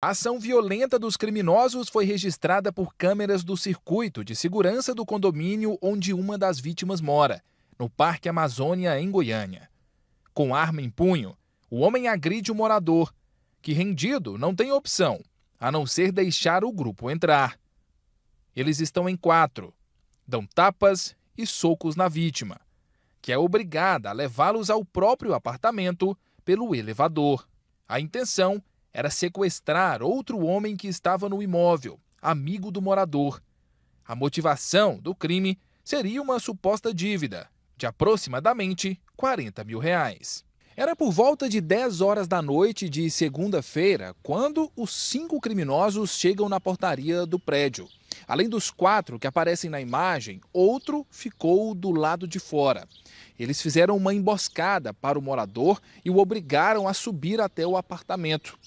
A ação violenta dos criminosos foi registrada por câmeras do circuito de segurança do condomínio onde uma das vítimas mora, no Parque Amazônia, em Goiânia. Com arma em punho, o homem agride o morador, que rendido não tem opção a não ser deixar o grupo entrar. Eles estão em quatro, dão tapas e socos na vítima, que é obrigada a levá-los ao próprio apartamento pelo elevador. A intenção é era sequestrar outro homem que estava no imóvel, amigo do morador. A motivação do crime seria uma suposta dívida de aproximadamente 40 mil reais. Era por volta de 10 horas da noite de segunda-feira quando os cinco criminosos chegam na portaria do prédio. Além dos quatro que aparecem na imagem, outro ficou do lado de fora. Eles fizeram uma emboscada para o morador e o obrigaram a subir até o apartamento.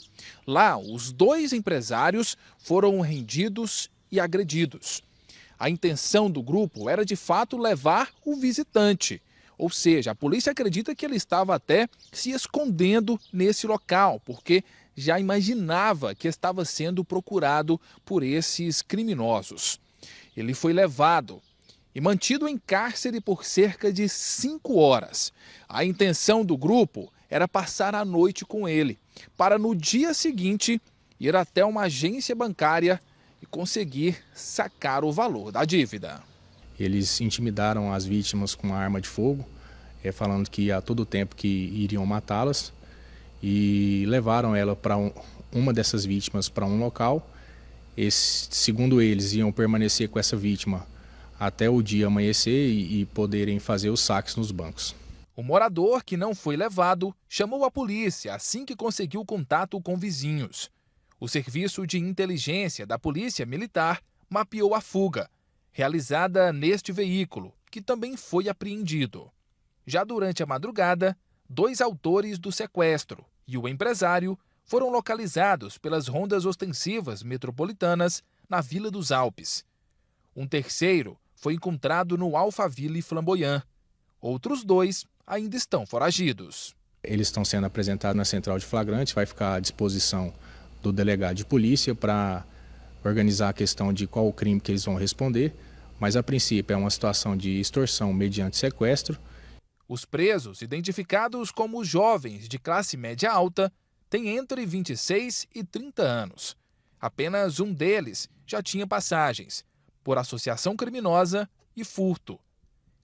Lá, os dois empresários foram rendidos e agredidos. A intenção do grupo era de fato levar o visitante. Ou seja, a polícia acredita que ele estava até se escondendo nesse local, porque já imaginava que estava sendo procurado por esses criminosos. Ele foi levado e mantido em cárcere por cerca de cinco horas. A intenção do grupo era passar a noite com ele, para no dia seguinte ir até uma agência bancária e conseguir sacar o valor da dívida. Eles intimidaram as vítimas com arma de fogo, eh, falando que a todo tempo que iriam matá-las e levaram ela para um, uma dessas vítimas para um local. Esse, segundo eles, iam permanecer com essa vítima até o dia amanhecer e, e poderem fazer os saques nos bancos. O morador, que não foi levado, chamou a polícia assim que conseguiu contato com vizinhos. O Serviço de Inteligência da Polícia Militar mapeou a fuga, realizada neste veículo, que também foi apreendido. Já durante a madrugada, dois autores do sequestro e o empresário foram localizados pelas rondas ostensivas metropolitanas na Vila dos Alpes. Um terceiro foi encontrado no Alphaville Flamboyant. Outros dois ainda estão foragidos. Eles estão sendo apresentados na central de flagrante, vai ficar à disposição do delegado de polícia para organizar a questão de qual o crime que eles vão responder, mas a princípio é uma situação de extorsão mediante sequestro os presos, identificados como jovens de classe média alta, têm entre 26 e 30 anos. Apenas um deles já tinha passagens por associação criminosa e furto.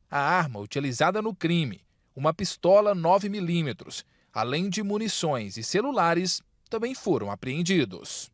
A arma utilizada no crime, uma pistola 9mm, além de munições e celulares, também foram apreendidos.